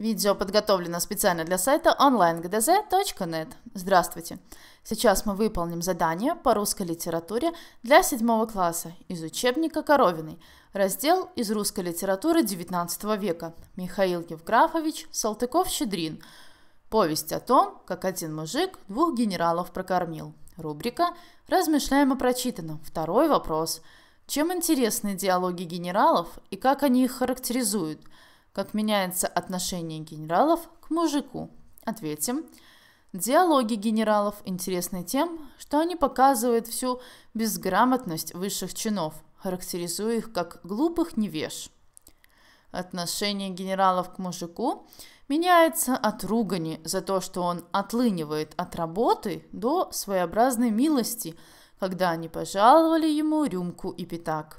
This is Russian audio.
Видео подготовлено специально для сайта onlinegdz.net. Здравствуйте! Сейчас мы выполним задание по русской литературе для 7 класса из учебника Коровиной, раздел из русской литературы XIX века Михаил Евграфович Салтыков-Щедрин, повесть о том, как один мужик двух генералов прокормил. Рубрика «Размышляем о прочитанном». Второй вопрос. Чем интересны диалоги генералов и как они их характеризуют – как меняется отношение генералов к мужику? Ответим. Диалоги генералов интересны тем, что они показывают всю безграмотность высших чинов, характеризуя их как глупых невеж. Отношение генералов к мужику меняется от ругани за то, что он отлынивает от работы, до своеобразной милости, когда они пожаловали ему рюмку и пятак.